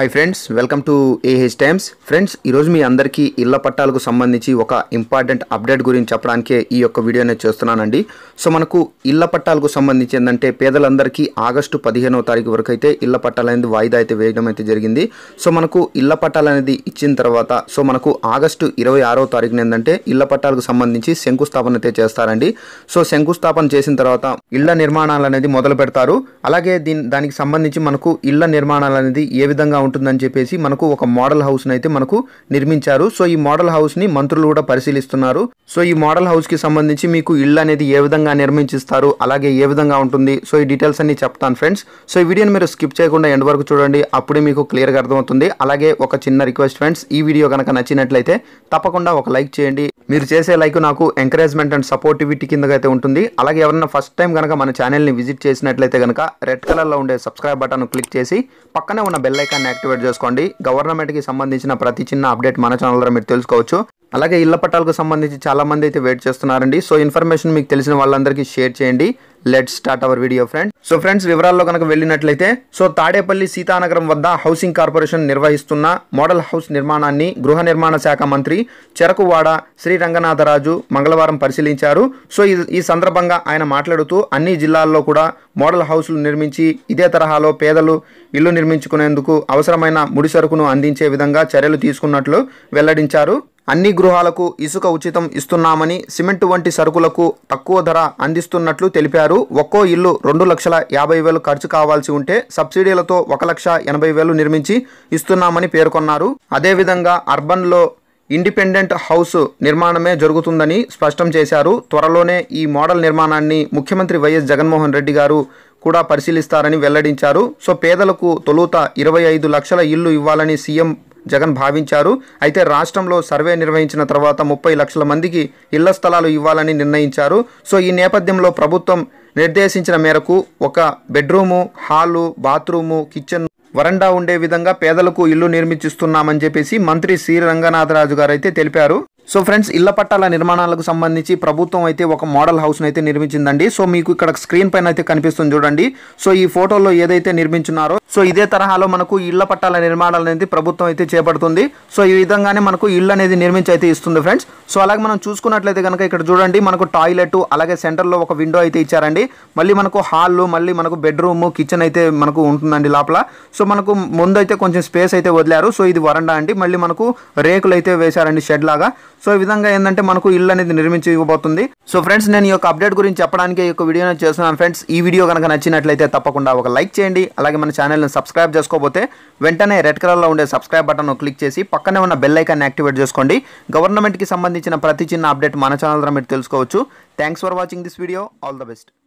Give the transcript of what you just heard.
hi friends welcome to A H Times friends ఈరోజు మీ అందరికీ ఇళ్ల పట్టాలకు సంబంధించి ఒక ఇంపార్టెంట్ అప్డేట్ గురించి చెప్పడానికే ఈ యొక్క వీడియో నేను చేస్తున్నానండి సో మనకు ఇళ్ల పట్టాలకు సంబంధించి ఏంటంటే పేదలందరికీ ఆగస్టు పదిహేనవ తారీఖు వరకు అయితే ఇళ్ల పట్టాలు అనేది వాయిదా అయితే వేయడం అయితే జరిగింది సో మనకు ఇళ్ల పట్టాలు అనేది ఇచ్చిన తర్వాత సో మనకు ఆగస్టు ఇరవై ఆరో తారీఖున ఏంటంటే ఇళ్ల పట్టాలకు సంబంధించి శంకుస్థాపన అయితే చేస్తారండి సో శంకుస్థాపన చేసిన తర్వాత ఇళ్ల నిర్మాణాలు అనేది మొదలు పెడతారు అలాగే దీని దానికి సంబంధించి మనకు ఇళ్ల నిర్మాణాలు అనేది ఏ విధంగా ఉంటుందని చెప్పేసి మనకు ఒక మోడల్ హౌస్ని అయితే మనకు నిర్మించారు సో ఈ మోడల్ హౌస్ని మంత్రులు కూడా పరిశీలిస్తున్నారు సో ఈ మోడల్ హౌస్కి సంబంధించి మీకు ఇల్లు అనేది ఏ విధంగా నిర్మించిస్తారు అలాగే ఏ విధంగా ఉంటుంది సో ఈ డీటెయిల్స్ అన్ని చెప్తాను ఫ్రెండ్స్ సో ఈ వీడియోని మీరు స్కిప్ చేయకుండా ఎండ్ వరకు చూడండి అప్పుడే మీకు క్లియర్గా అర్థమవుతుంది అలాగే ఒక చిన్న రిక్వెస్ట్ ఫ్రెండ్స్ ఈ వీడియో కనుక నచ్చినట్లయితే తప్పకుండా ఒక లైక్ చేయండి మీరు చేసే లైక్ నాకు ఎంకరేజ్మెంట్ అండ్ సపోర్టివిటీ కింద అయితే ఉంటుంది అలాగే ఎవరైనా ఫస్ట్ టైం కనుక మన ఛానల్ని విజిట్ చేసినట్లయితే కనుక రెడ్ కలర్లో ఉండే సబ్స్క్రైబ్ బటన్ క్లిక్ చేసి పక్కనే ఉన్న బెల్ ఐకాన్ని యాక్టివేట్ చేసుకోండి గవర్నమెంట్కి సంబంధించిన ప్రతి చిన్న అప్డేట్ మన ఛానల్ ద్వారా మీరు తెలుసుకోవచ్చు అలాగే ఇళ్ల పట్టాలకు సంబంధించి చాలామంది అయితే వెయిట్ చేస్తున్నారండి సో ఇన్ఫర్మేషన్ మీకు తెలిసిన వాళ్ళందరికీ షేర్ చేయండి let start our video friend so friends వివరాల్లో కనుక వెళ్ళినట్లయితే సో తాడేపల్లి సీతానగరం వద్ద హౌసింగ్ కార్పొరేషన్ నిర్వహిస్తున్న మోడల్ హౌస్ నిర్మాణాన్ని గృహ నిర్మాణ శాఖ మంత్రి చెరకువాడ శ్రీ రంగనాథరాజు మంగళవారం పరిశీలించారు సో ఈ సందర్భంగా ఆయన మాట్లాడుతూ అన్ని జిల్లాల్లో కూడా మోడల్ హౌస్లు నిర్మించి ఇదే తరహాలో పేదలు ఇల్లు నిర్మించుకునేందుకు అవసరమైన ముడి సరుకును అందించే విధంగా చర్యలు తీసుకున్నట్లు వెల్లడించారు అన్ని గృహాలకు ఇసుక ఉచితం ఇస్తున్నామని సిమెంట్ వంటి సరుకులకు తక్కువ ధర అందిస్తున్నట్లు తెలిపారు ఒక్కో ఇల్లు రెండు లక్షల యాభై వేలు ఖర్చు కావాల్సి ఉంటే సబ్సిడీలతో ఒక లక్ష ఎనభై వేలు నిర్మించి ఇస్తున్నామని పేర్కొన్నారు అదేవిధంగా అర్బన్లో ఇండిపెండెంట్ హౌస్ నిర్మాణమే జరుగుతుందని స్పష్టం చేశారు త్వరలోనే ఈ మోడల్ నిర్మాణాన్ని ముఖ్యమంత్రి వైఎస్ జగన్మోహన్ రెడ్డి గారు కూడా పరిశీలిస్తారని వెల్లడించారు సో పేదలకు తొలుత ఇరవై ఐదు లక్షల ఇల్లు ఇవ్వాలని సీఎం జగన్ భావించారు అయితే రాష్ట్రంలో సర్వే నిర్వహించిన తర్వాత ముప్పై లక్షల మందికి ఇళ్ల స్థలాలు ఇవ్వాలని నిర్ణయించారు సో ఈ నేపథ్యంలో ప్రభుత్వం నిర్దేశించిన మేరకు ఒక బెడ్రూము హాలు బాత్రూము కిచెన్ వరండా ఉండే విధంగా పేదలకు ఇల్లు నిర్మించిస్తున్నామని చెప్పేసి మంత్రి సి రంగనాథరాజు గారు అయితే తెలిపారు సో ఫ్రెండ్స్ ఇళ్ల పట్టాల నిర్మాణాలకు సంబంధించి ప్రభుత్వం అయితే ఒక మోడల్ హౌస్ అయితే నిర్మించిందండి సో మీకు ఇక్కడ స్క్రీన్ పైన అయితే కనిపిస్తుంది చూడండి సో ఈ ఫోటోలో ఏదైతే నిర్మించున్నారో సో ఇదే తరహాలో మనకు ఇళ్ల పట్టాల నిర్మాణాలు అనేది ప్రభుత్వం అయితే చేపడుతుంది సో ఈ విధంగానే మనకు ఇల్లు అనేది నిర్మించి అయితే ఇస్తుంది ఫ్రెండ్స్ సో అలాగే మనం చూసుకున్నట్లయితే కనుక ఇక్కడ చూడండి మనకు టాయిలెట్ అలాగే సెంటర్లో ఒక విండో అయితే ఇచ్చారండి మళ్ళీ మనకు హాల్ మళ్ళీ మనకు బెడ్రూమ్ కిచెన్ అయితే మనకు ఉంటుందండి లోపల సో మనకు ముందు అయితే కొంచెం స్పేస్ అయితే వదిలారు సో ఇది వరండా అండి మళ్ళీ మనకు రేకులు అయితే వేశారండి షెడ్ లాగా సో ఈ విధంగా ఏంటంటే మనకు ఇల్లు అనేది నిర్మించి ఇవ్వబోతుంది సో ఫ్రెండ్స్ నేను ఈ యొక్క అప్డేట్ గురించి చెప్పడానికి ఈ యొక్క వీడియో చేస్తున్నాను ఫ్రెండ్స్ ఈ వీడియో కనుక నచ్చినట్లయితే తప్పకుండా ఒక లైక్ చేయండి అలాగే మన ఛానల్ని సబ్స్క్రైబ్ చేసుకోబోతే వెంటనే రెడ్ కలర్లో ఉండే సబ్స్క్రైబ్ బటన్ క్లిక్ చేసి పక్కనే ఉన్న బెల్ ఐకాన్ని యాక్టివేట్ చేసుకోండి గవర్నమెంట్కి సంబంధించిన ప్రతి చిన్న అప్డేట్ మన ఛానల్ ద్వారా మీరు తెలుసుకోవచ్చు thanks for watching this video all the best